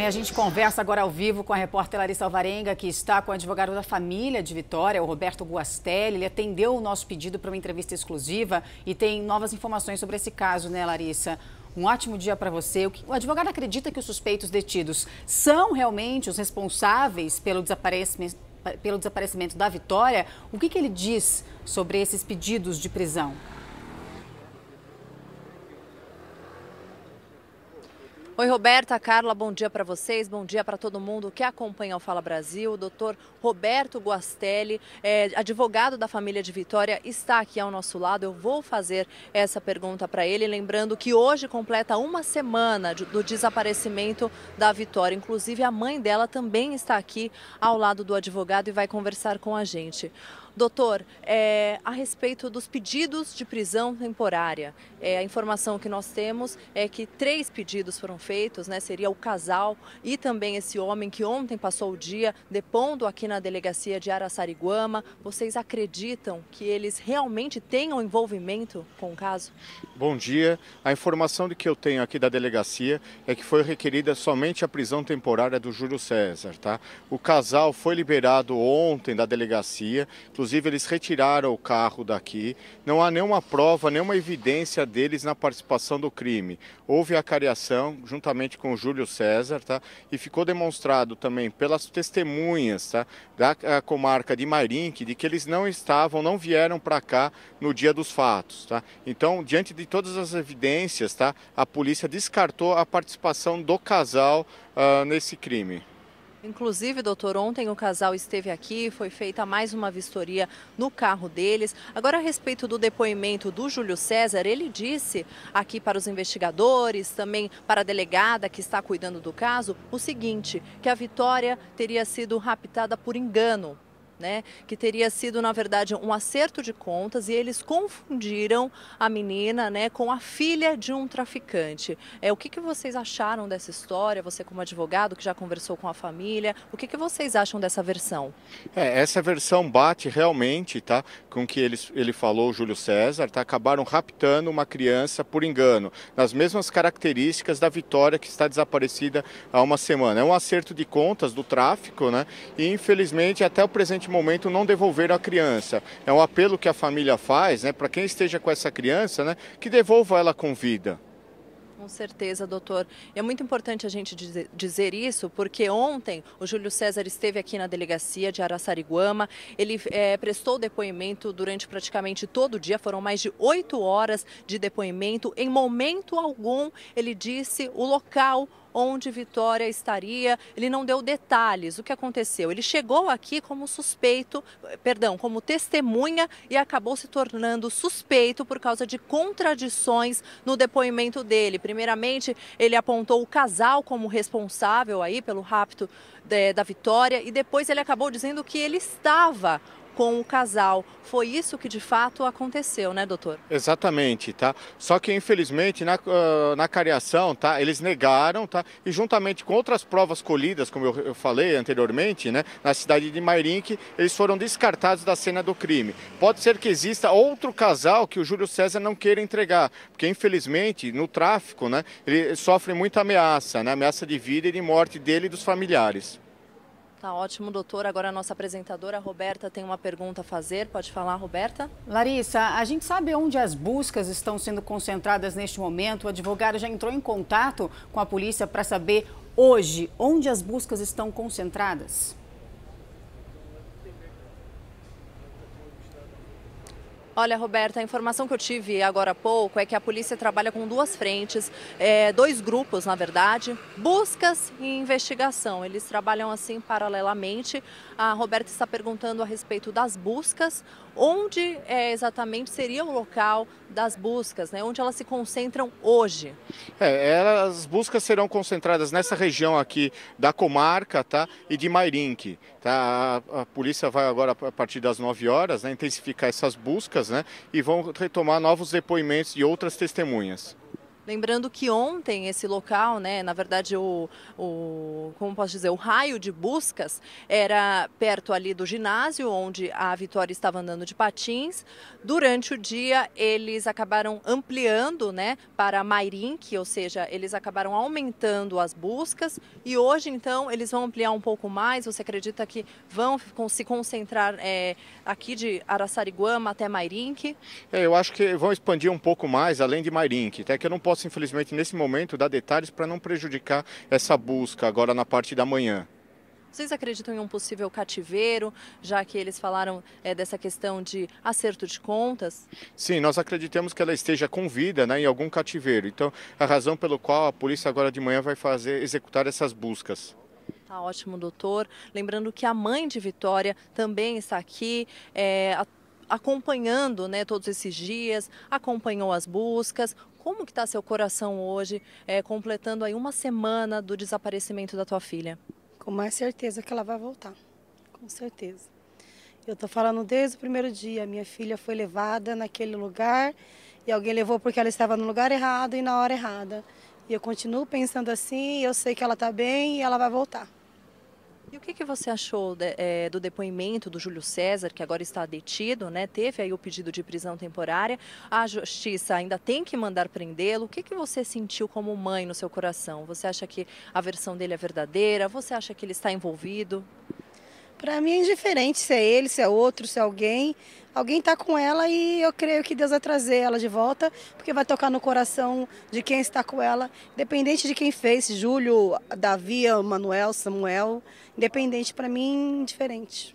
E a gente conversa agora ao vivo com a repórter Larissa Alvarenga, que está com o advogado da família de Vitória, o Roberto Guastelli. Ele atendeu o nosso pedido para uma entrevista exclusiva e tem novas informações sobre esse caso, né, Larissa? Um ótimo dia para você. O advogado acredita que os suspeitos detidos são realmente os responsáveis pelo desaparecimento, pelo desaparecimento da Vitória. O que, que ele diz sobre esses pedidos de prisão? Oi, Roberta, Carla, bom dia para vocês, bom dia para todo mundo que acompanha o Fala Brasil. O doutor Roberto Guastelli, é, advogado da família de Vitória, está aqui ao nosso lado. Eu vou fazer essa pergunta para ele, lembrando que hoje completa uma semana de, do desaparecimento da Vitória. Inclusive, a mãe dela também está aqui ao lado do advogado e vai conversar com a gente. Doutor, é, a respeito dos pedidos de prisão temporária, é, a informação que nós temos é que três pedidos foram feitos, né? Seria o casal e também esse homem que ontem passou o dia depondo aqui na delegacia de Araçariguama. Vocês acreditam que eles realmente tenham envolvimento com o caso? Bom dia. A informação que eu tenho aqui da delegacia é que foi requerida somente a prisão temporária do Júlio César, tá? O casal foi liberado ontem da delegacia, inclusive Inclusive, eles retiraram o carro daqui. Não há nenhuma prova, nenhuma evidência deles na participação do crime. Houve a cariação juntamente com o Júlio César, tá? E ficou demonstrado também pelas testemunhas, tá? Da comarca de Mairinque, de que eles não estavam, não vieram para cá no dia dos fatos, tá? Então, diante de todas as evidências, tá? A polícia descartou a participação do casal uh, nesse crime. Inclusive, doutor, ontem o casal esteve aqui, foi feita mais uma vistoria no carro deles. Agora, a respeito do depoimento do Júlio César, ele disse aqui para os investigadores, também para a delegada que está cuidando do caso, o seguinte: que a Vitória teria sido raptada por engano né, que teria sido na verdade um acerto de contas e eles confundiram a menina, né, com a filha de um traficante. É o que, que vocês acharam dessa história? Você como advogado que já conversou com a família, o que, que vocês acham dessa versão? É, essa versão bate realmente, tá, com que ele, ele falou, Júlio César, tá, acabaram raptando uma criança por engano, nas mesmas características da Vitória que está desaparecida há uma semana. É um acerto de contas do tráfico, né? E infelizmente até o presente momento não devolver a criança. É um apelo que a família faz, né, para quem esteja com essa criança, né, que devolva ela com vida. Com certeza, doutor. é muito importante a gente dizer isso, porque ontem o Júlio César esteve aqui na delegacia de Araçariguama. Ele é, prestou depoimento durante praticamente todo o dia, foram mais de oito horas de depoimento. Em momento algum, ele disse o local onde Vitória estaria. Ele não deu detalhes o que aconteceu. Ele chegou aqui como suspeito, perdão, como testemunha e acabou se tornando suspeito por causa de contradições no depoimento dele. Primeiramente, ele apontou o casal como responsável aí pelo rapto é, da Vitória e depois ele acabou dizendo que ele estava com o casal. Foi isso que de fato aconteceu, né, doutor? Exatamente, tá? Só que infelizmente na, ah, na cariação, tá? Eles negaram, tá? E juntamente com outras provas colhidas, como eu, eu falei anteriormente, né, na cidade de Mairinque, eles foram descartados da cena do crime. Pode ser que exista outro casal que o Júlio César não queira entregar, porque infelizmente no tráfico, né, ele sofre muita ameaça, né? Ameaça de vida e de morte dele e dos familiares. Tá ótimo, doutor. Agora a nossa apresentadora, Roberta, tem uma pergunta a fazer. Pode falar, Roberta? Larissa, a gente sabe onde as buscas estão sendo concentradas neste momento? O advogado já entrou em contato com a polícia para saber hoje onde as buscas estão concentradas? Olha, Roberta, a informação que eu tive agora há pouco é que a polícia trabalha com duas frentes, é, dois grupos, na verdade, buscas e investigação. Eles trabalham assim paralelamente. A Roberta está perguntando a respeito das buscas, onde é, exatamente seria o local das buscas, né? onde elas se concentram hoje. É, elas, as buscas serão concentradas nessa região aqui da comarca tá? e de Mairinque. Tá? A, a polícia vai agora, a partir das 9 horas, né, intensificar essas buscas né? E vão retomar novos depoimentos de outras testemunhas. Lembrando que ontem esse local, né, na verdade o, o como posso dizer, o raio de buscas era perto ali do ginásio onde a Vitória estava andando de patins. Durante o dia eles acabaram ampliando, né, para Mairink, ou seja, eles acabaram aumentando as buscas e hoje então eles vão ampliar um pouco mais. Você acredita que vão se concentrar é, aqui de Araçariguama até Mairink? É, eu acho que vão expandir um pouco mais além de Mairink, até que eu não posso posso, infelizmente, nesse momento, dar detalhes para não prejudicar essa busca agora na parte da manhã. Vocês acreditam em um possível cativeiro, já que eles falaram é, dessa questão de acerto de contas? Sim, nós acreditamos que ela esteja com vida né, em algum cativeiro. Então, a razão pelo qual a polícia agora de manhã vai fazer executar essas buscas. Tá ótimo, doutor. Lembrando que a mãe de Vitória também está aqui. É, a acompanhando né, todos esses dias, acompanhou as buscas. Como que está seu coração hoje, é, completando aí uma semana do desaparecimento da tua filha? Com mais certeza que ela vai voltar, com certeza. Eu estou falando desde o primeiro dia, minha filha foi levada naquele lugar e alguém levou porque ela estava no lugar errado e na hora errada. E eu continuo pensando assim, eu sei que ela está bem e ela vai voltar. E o que, que você achou de, é, do depoimento do Júlio César, que agora está detido, né? Teve aí o pedido de prisão temporária. A justiça ainda tem que mandar prendê-lo. O que, que você sentiu como mãe no seu coração? Você acha que a versão dele é verdadeira? Você acha que ele está envolvido? Para mim é indiferente se é ele, se é outro, se é alguém. Alguém está com ela e eu creio que Deus vai trazer ela de volta, porque vai tocar no coração de quem está com ela, independente de quem fez, Júlio, Davi, Manuel, Samuel, independente, para mim, indiferente.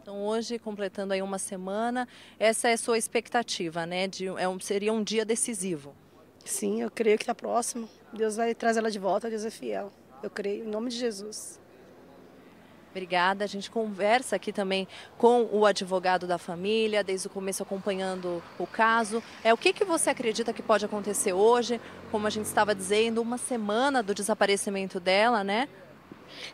Então hoje, completando aí uma semana, essa é a sua expectativa, né? De, é um, seria um dia decisivo. Sim, eu creio que está próximo. Deus vai trazer ela de volta, Deus é fiel. Eu creio, em nome de Jesus. Obrigada. A gente conversa aqui também com o advogado da família, desde o começo acompanhando o caso. É O que, que você acredita que pode acontecer hoje? Como a gente estava dizendo, uma semana do desaparecimento dela, né?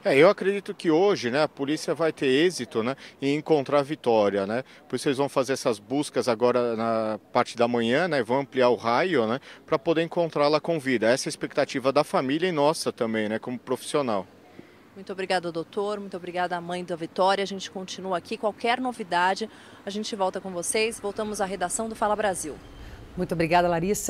É, eu acredito que hoje né, a polícia vai ter êxito né, em encontrar a Vitória. Né? Por isso eles vão fazer essas buscas agora na parte da manhã, né, vão ampliar o raio né, para poder encontrá-la com vida. Essa é a expectativa da família e nossa também, né, como profissional. Muito obrigada, doutor. Muito obrigada, mãe da Vitória. A gente continua aqui. Qualquer novidade, a gente volta com vocês. Voltamos à redação do Fala Brasil. Muito obrigada, Larissa.